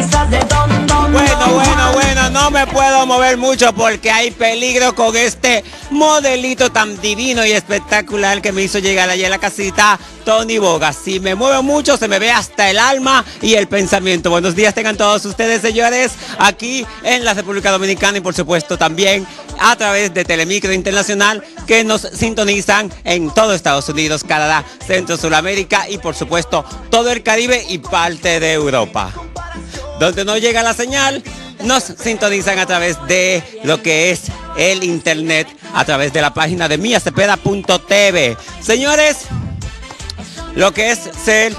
Bueno, bueno, bueno, no me puedo mover mucho porque hay peligro con este modelito tan divino y espectacular que me hizo llegar allí a la casita Tony Boga. Si me muevo mucho se me ve hasta el alma y el pensamiento. Buenos días tengan todos ustedes, señores, aquí en la República Dominicana y por supuesto también a través de Telemicro Internacional que nos sintonizan en todo Estados Unidos, Canadá, Centro, Sudamérica y por supuesto todo el Caribe y parte de Europa. Donde no llega la señal, nos sintonizan a través de lo que es el internet, a través de la página de miacepeda.tv. Señores, lo que es ser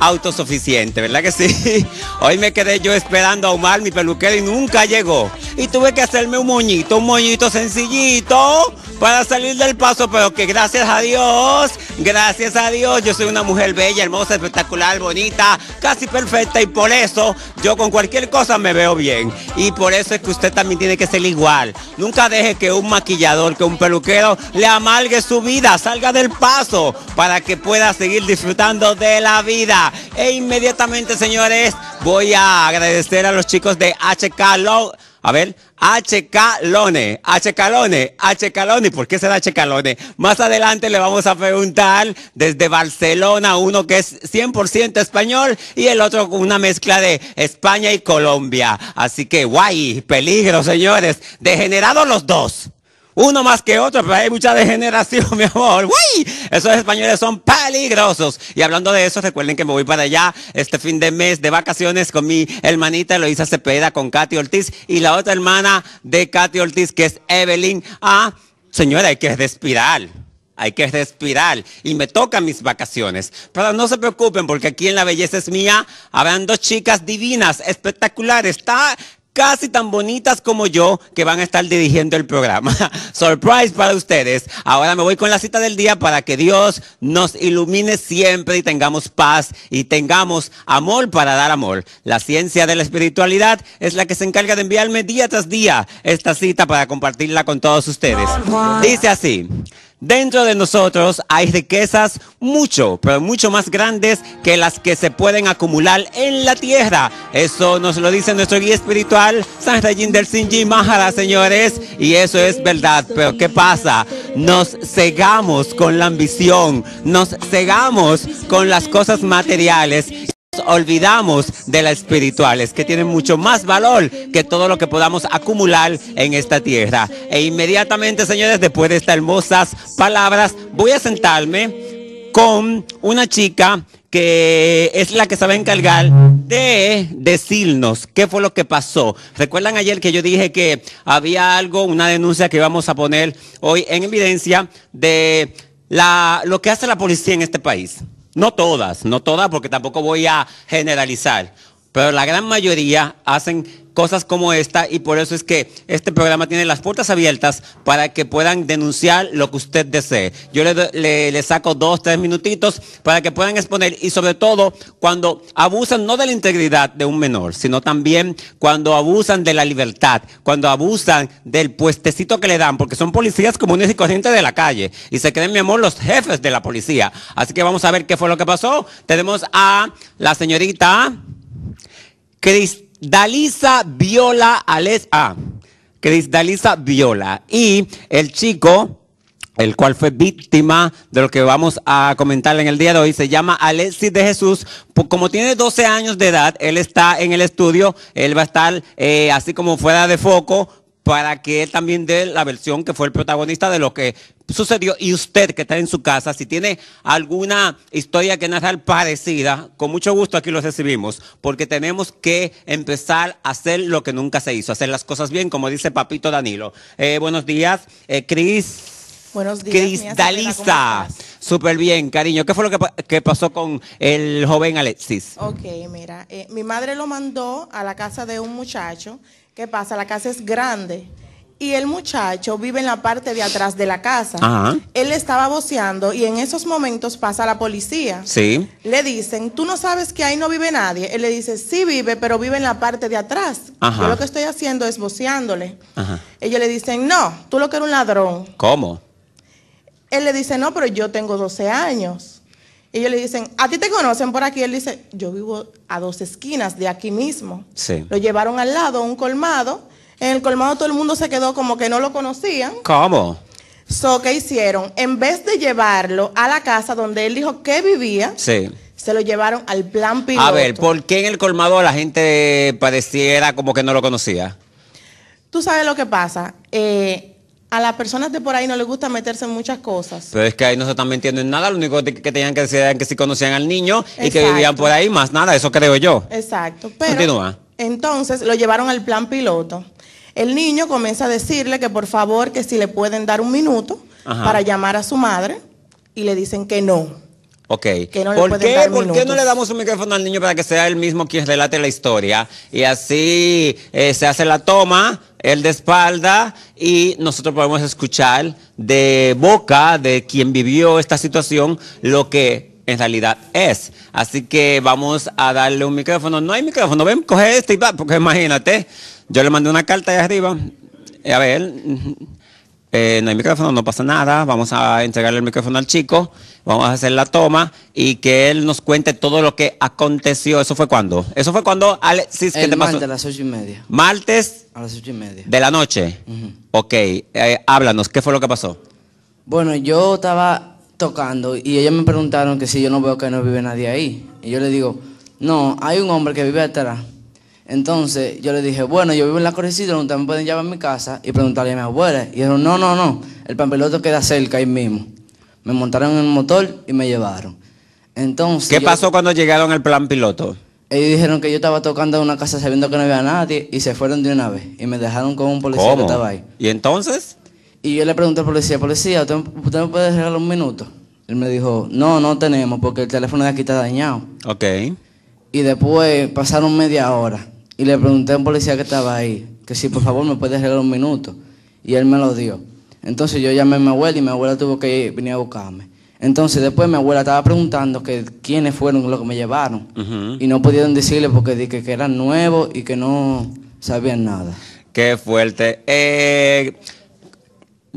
autosuficiente, ¿verdad que sí? Hoy me quedé yo esperando a Omar, mi peluquero, y nunca llegó y tuve que hacerme un moñito, un moñito sencillito para salir del paso, pero que gracias a Dios, gracias a Dios, yo soy una mujer bella, hermosa, espectacular, bonita, casi perfecta y por eso yo con cualquier cosa me veo bien. Y por eso es que usted también tiene que ser igual. Nunca deje que un maquillador, que un peluquero le amargue su vida, salga del paso para que pueda seguir disfrutando de la vida. E inmediatamente, señores, voy a agradecer a los chicos de HK Love. A ver, H. Calone, H. Calone, H. Calone. ¿Por qué será H. Calone? Más adelante le vamos a preguntar desde Barcelona, uno que es 100% español y el otro una mezcla de España y Colombia. Así que guay, peligro, señores. Degenerados los dos uno más que otro, pero hay mucha degeneración, mi amor. ¡Uy! Esos españoles son peligrosos. Y hablando de eso, recuerden que me voy para allá este fin de mes de vacaciones con mi hermanita Loisa Cepeda, con Katy Ortiz y la otra hermana de Katy Ortiz, que es Evelyn. Ah, señora, hay que respirar. Hay que respirar y me tocan mis vacaciones. Pero no se preocupen porque aquí en La Belleza es Mía habrán dos chicas divinas, espectaculares. Está casi tan bonitas como yo que van a estar dirigiendo el programa. Surprise para ustedes. Ahora me voy con la cita del día para que Dios nos ilumine siempre y tengamos paz y tengamos amor para dar amor. La ciencia de la espiritualidad es la que se encarga de enviarme día tras día esta cita para compartirla con todos ustedes. Dice así. Dentro de nosotros hay riquezas mucho, pero mucho más grandes que las que se pueden acumular en la tierra. Eso nos lo dice nuestro guía espiritual, San del Sinji Mahara, señores. Y eso es verdad. Pero ¿qué pasa? Nos cegamos con la ambición, nos cegamos con las cosas materiales olvidamos de las espirituales, que tienen mucho más valor que todo lo que podamos acumular en esta tierra. E inmediatamente, señores, después de estas hermosas palabras, voy a sentarme con una chica que es la que se va a encargar de decirnos qué fue lo que pasó. Recuerdan ayer que yo dije que había algo, una denuncia que íbamos a poner hoy en evidencia de la, lo que hace la policía en este país. No todas, no todas, porque tampoco voy a generalizar, pero la gran mayoría hacen cosas como esta y por eso es que este programa tiene las puertas abiertas para que puedan denunciar lo que usted desee. Yo le, le, saco dos, tres minutitos para que puedan exponer y sobre todo cuando abusan no de la integridad de un menor, sino también cuando abusan de la libertad, cuando abusan del puestecito que le dan, porque son policías comunes y corrientes de la calle y se creen, mi amor, los jefes de la policía. Así que vamos a ver qué fue lo que pasó. Tenemos a la señorita Cristina. Dalisa viola a Ah, que Dalisa viola. Y el chico, el cual fue víctima de lo que vamos a comentar en el día de hoy, se llama Alexis de Jesús. Como tiene 12 años de edad, él está en el estudio, él va a estar eh, así como fuera de foco para que él también dé la versión que fue el protagonista de lo que sucedió. Y usted que está en su casa, si tiene alguna historia que narrar parecida, con mucho gusto aquí lo recibimos, porque tenemos que empezar a hacer lo que nunca se hizo, hacer las cosas bien, como dice Papito Danilo. Eh, buenos días, eh, Cris. Buenos días. Cristaliza Súper bien, cariño. ¿Qué fue lo que, pasó con el joven Alexis? Ok, mira, eh, mi madre lo mandó a la casa de un muchacho ¿Qué pasa? La casa es grande. Y el muchacho vive en la parte de atrás de la casa. Ajá. Él estaba boceando y en esos momentos pasa la policía. Sí. Le dicen, tú no sabes que ahí no vive nadie. Él le dice, sí vive, pero vive en la parte de atrás. Yo lo que estoy haciendo es voceándole. Ellos le dicen, no, tú lo que eres un ladrón. ¿Cómo? Él le dice, no, pero yo tengo 12 años ellos le dicen, ¿a ti te conocen por aquí? Él dice, yo vivo a dos esquinas de aquí mismo. Sí. Lo llevaron al lado, a un colmado. En el colmado todo el mundo se quedó como que no lo conocían. ¿Cómo? So, ¿qué hicieron? En vez de llevarlo a la casa donde él dijo que vivía, sí. se lo llevaron al plan piloto. A ver, ¿por qué en el colmado la gente padeciera como que no lo conocía? Tú sabes lo que pasa. Eh, a las personas de por ahí no les gusta meterse en muchas cosas. Pero es que ahí no se están metiendo en nada, lo único que, tenían que decir era que si conocían al niño y que vivían por ahí, más nada, eso creo yo. Exacto, pero Continúa. entonces lo llevaron al plan piloto. El niño comienza a decirle que por favor, que si le pueden dar un minuto para llamar a su madre y le dicen que no. Ok. no ¿Por, qué, ¿Por qué no le damos un micrófono al niño para que sea él mismo quien relate la historia? Y así eh, se hace la toma, él de espalda y nosotros podemos escuchar de boca de quien vivió esta situación lo que en realidad es. Así que vamos a darle un micrófono. No hay micrófono, ven, coge este y va, porque imagínate, yo le mandé una carta allá arriba. A ver, eh, no hay micrófono, no pasa nada, vamos a entregarle el micrófono al chico, vamos a hacer la toma y que él nos cuente todo lo que aconteció. ¿Eso fue cuando? Eso fue cuando, Alexis, el Martes a las ocho y media. Martes. A las ocho y media. De la noche. Ok, eh, háblanos, ¿qué fue lo que pasó? Bueno, yo estaba tocando y ellos me preguntaron que si yo no veo que no vive nadie ahí. Y yo le digo, no, hay un hombre que vive atrás entonces yo le dije, bueno, yo vivo en la correcita ustedes me pueden llevar a mi casa y preguntarle a mi abuela Y dijeron, no, no, no, el piloto queda cerca ahí mismo. Me montaron en el motor y me llevaron. Entonces, ¿Qué pasó cuando llegaron al plan piloto? Ellos dijeron que yo estaba tocando en una casa sabiendo que no había nadie y se fueron de una vez y me dejaron con un policía que estaba ahí. ¿Y entonces? Y yo le pregunté al policía, policía, ¿usted, usted me puede regalar un minuto? Él me dijo, no, no tenemos porque el teléfono de aquí está dañado. Ok. Y después pasaron media hora y le pregunté a un policía que estaba ahí, que si por favor me puede arreglar un minuto. Y él me lo dio. Entonces yo llamé a mi abuela y mi abuela tuvo que venir a buscarme. Entonces después mi abuela estaba preguntando que quiénes fueron los que me llevaron. Y no pudieron decirle porque dije que eran nuevos y que no sabían nada. Qué fuerte. Eh,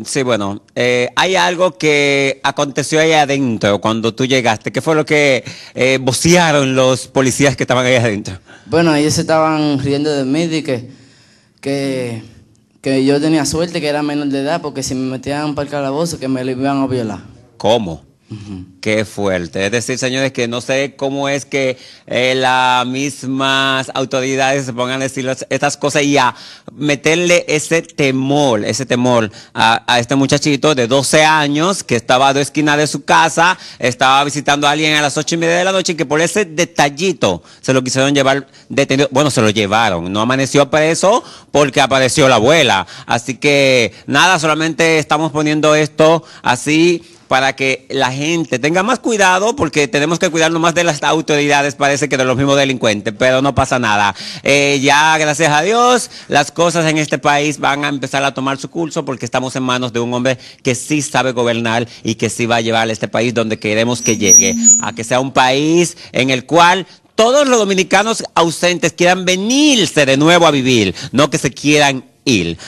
Sí, bueno, eh, hay algo que aconteció ahí adentro cuando tú llegaste. ¿Qué fue lo que bocearon eh, los policías que estaban ahí adentro? Bueno, ellos estaban riendo de mí y que, que, que yo tenía suerte, que era menor de edad, porque si me metían para el calabozo, que me lo iban a violar. ¿Cómo? Qué fuerte. Es decir, señores, que no sé cómo es que eh, las mismas autoridades se pongan a decir estas cosas y a meterle ese temor, ese temor a, a, este muchachito de 12 años que estaba a dos esquinas de su casa, estaba visitando a alguien a las ocho y media de la noche y que por ese detallito se lo quisieron llevar detenido. Bueno, se lo llevaron. No amaneció preso porque apareció la abuela. Así que nada, solamente estamos poniendo esto así para que la gente tenga más cuidado, porque tenemos que cuidarnos más de las autoridades, parece que de los mismos delincuentes, pero no pasa nada. Eh, ya, gracias a Dios, las cosas en este país van a empezar a tomar su curso porque estamos en manos de un hombre que sí sabe gobernar y que sí va a llevar a este país donde queremos que llegue, a que sea un país en el cual todos los dominicanos ausentes quieran venirse de nuevo a vivir, no que se quieran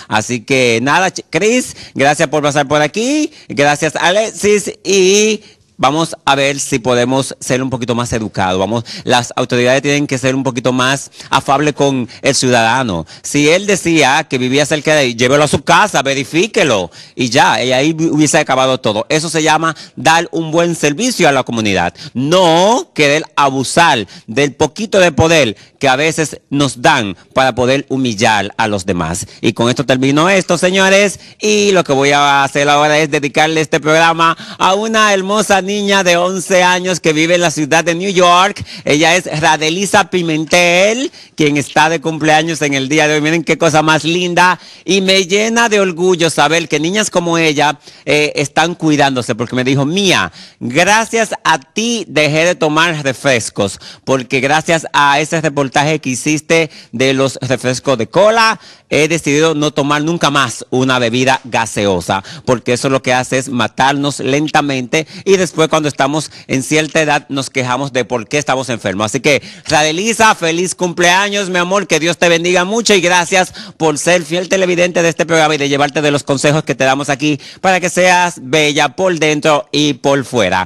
Así que nada, Chris, gracias por pasar por aquí. Gracias, Alexis. Y vamos a ver si podemos ser un poquito más educados. Vamos, las autoridades tienen que ser un poquito más afable con el ciudadano. Si él decía que vivía cerca de ahí, llévelo a su casa, verifíquelo y ya, y ahí hubiese acabado todo. Eso se llama dar un buen servicio a la comunidad, no querer abusar del poquito de poder que a veces nos dan para poder humillar a los demás. Y con esto termino esto, señores, y lo que voy a hacer ahora es dedicarle este programa a una hermosa niña de 11 años que vive en la ciudad de New York. Ella es Radelisa Pimentel, quien está de cumpleaños en el día de hoy. Miren qué cosa más linda. Y me llena de orgullo saber que niñas como ella eh, están cuidándose, porque me dijo, mía, gracias a ti dejé de tomar refrescos, porque gracias a ese reportaje que hiciste de los refrescos de cola, he decidido no tomar nunca más una bebida gaseosa, porque eso lo que hace es matarnos lentamente y después fue cuando estamos en cierta edad nos quejamos de por qué estamos enfermos. Así que, Radelisa, feliz cumpleaños, mi amor, que Dios te bendiga mucho y gracias por ser fiel televidente de este programa y de llevarte de los consejos que te damos aquí para que seas bella por dentro y por fuera.